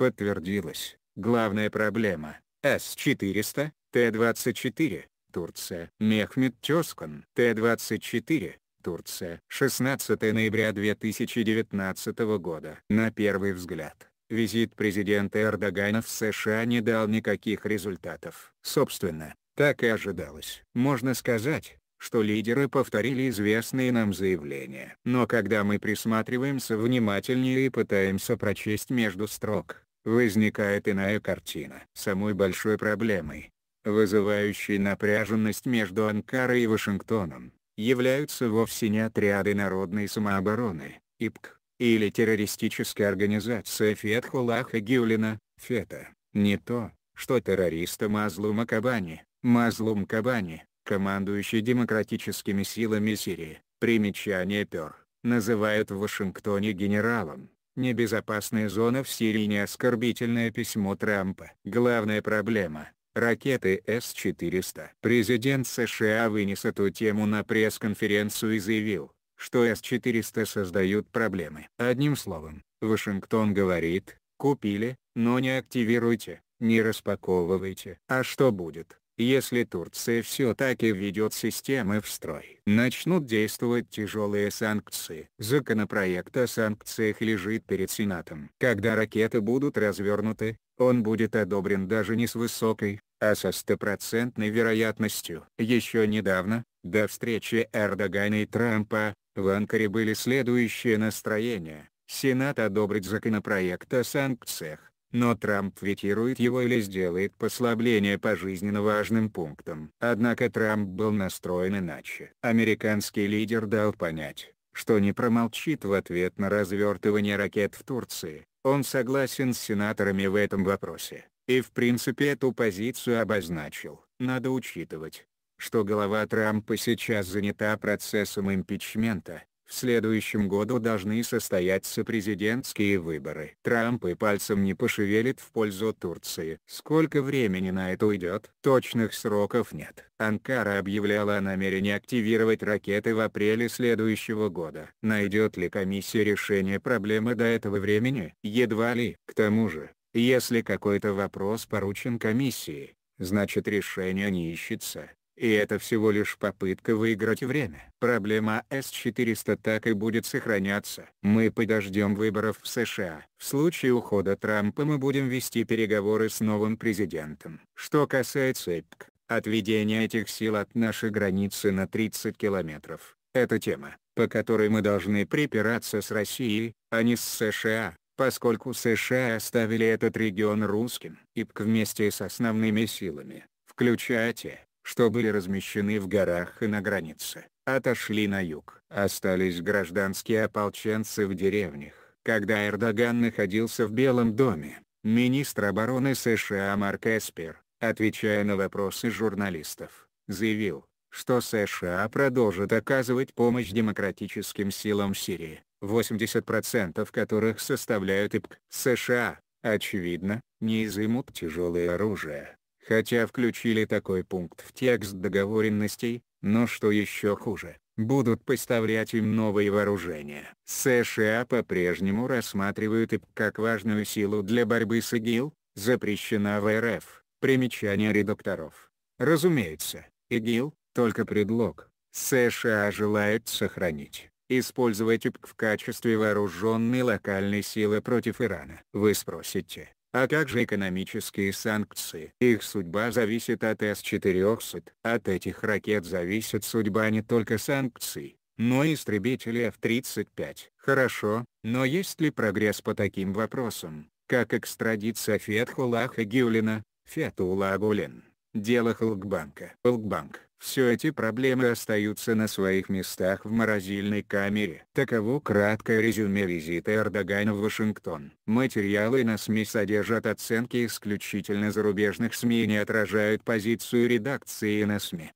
Подтвердилось. Главная проблема – С-400, Т-24, Турция. Мехмед Тёскан, Т-24, Турция. 16 ноября 2019 года. На первый взгляд, визит президента Эрдогана в США не дал никаких результатов. Собственно, так и ожидалось. Можно сказать, что лидеры повторили известные нам заявления. Но когда мы присматриваемся внимательнее и пытаемся прочесть между строк, возникает иная картина. Самой большой проблемой, вызывающей напряженность между Анкарой и Вашингтоном, являются вовсе не отряды народной самообороны, ИПК, или террористическая организация Фетхулаха Гюлина, Фета, не то, что террориста Мазлума Кабани, Мазлум Кабани, командующий демократическими силами Сирии, примечание Пер, называют в Вашингтоне генералом, Небезопасная зона в Сирии не оскорбительное письмо Трампа. Главная проблема – ракеты С-400. Президент США вынес эту тему на пресс-конференцию и заявил, что С-400 создают проблемы. Одним словом, Вашингтон говорит, купили, но не активируйте, не распаковывайте. А что будет, если Турция все-таки введет системы в строй, начнут действовать тяжелые санкции. Законопроект о санкциях лежит перед Сенатом. Когда ракеты будут развернуты, он будет одобрен даже не с высокой, а со стопроцентной вероятностью. Еще недавно, до встречи Эрдогана и Трампа, в Анкаре были следующие настроения. Сенат одобрит законопроект о санкциях но Трамп ветирует его или сделает послабление по жизненно важным пунктам. Однако Трамп был настроен иначе. Американский лидер дал понять, что не промолчит в ответ на развертывание ракет в Турции. Он согласен с сенаторами в этом вопросе, и в принципе эту позицию обозначил. Надо учитывать, что голова Трампа сейчас занята процессом импичмента, в следующем году должны состояться президентские выборы. Трамп и пальцем не пошевелит в пользу Турции. Сколько времени на это уйдет? Точных сроков нет. Анкара объявляла о намерении активировать ракеты в апреле следующего года. Найдет ли комиссия решение проблемы до этого времени? Едва ли. К тому же, если какой-то вопрос поручен комиссии, значит решение не ищется. И это всего лишь попытка выиграть время. Проблема С-400 так и будет сохраняться. Мы подождем выборов в США. В случае ухода Трампа мы будем вести переговоры с новым президентом. Что касается ЭПК, отведения этих сил от нашей границы на 30 километров, это тема, по которой мы должны припираться с Россией, а не с США поскольку США оставили этот регион русским, ИПК вместе с основными силами, включая те, что были размещены в горах и на границе, отошли на юг. Остались гражданские ополченцы в деревнях. Когда Эрдоган находился в Белом доме, министр обороны США Марк Эспер, отвечая на вопросы журналистов, заявил, что США продолжит оказывать помощь демократическим силам Сирии, 80% которых составляют ИПК. США, очевидно, не изымут тяжелое оружие, хотя включили такой пункт в текст договоренностей, но что еще хуже, будут поставлять им новые вооружения. США по-прежнему рассматривают ИП как важную силу для борьбы с ИГИЛ, запрещена в РФ. Примечание редакторов. Разумеется, ИГИЛ – только предлог. США желают сохранить, использовать ИПК в качестве вооруженной локальной силы против Ирана. Вы спросите, а как же экономические санкции? Их судьба зависит от С-400. От этих ракет зависит судьба не только санкций, но и истребителей F-35. Хорошо, но есть ли прогресс по таким вопросам, как экстрадиция Фетхулаха Гюлина, Фетула Гулин, дело Хлкбанка? Хлкбанк все эти проблемы остаются на своих местах в морозильной камере. Таково краткое резюме визита Эрдогана в Вашингтон. Материалы на СМИ содержат оценки исключительно зарубежных СМИ и не отражают позицию редакции на СМИ.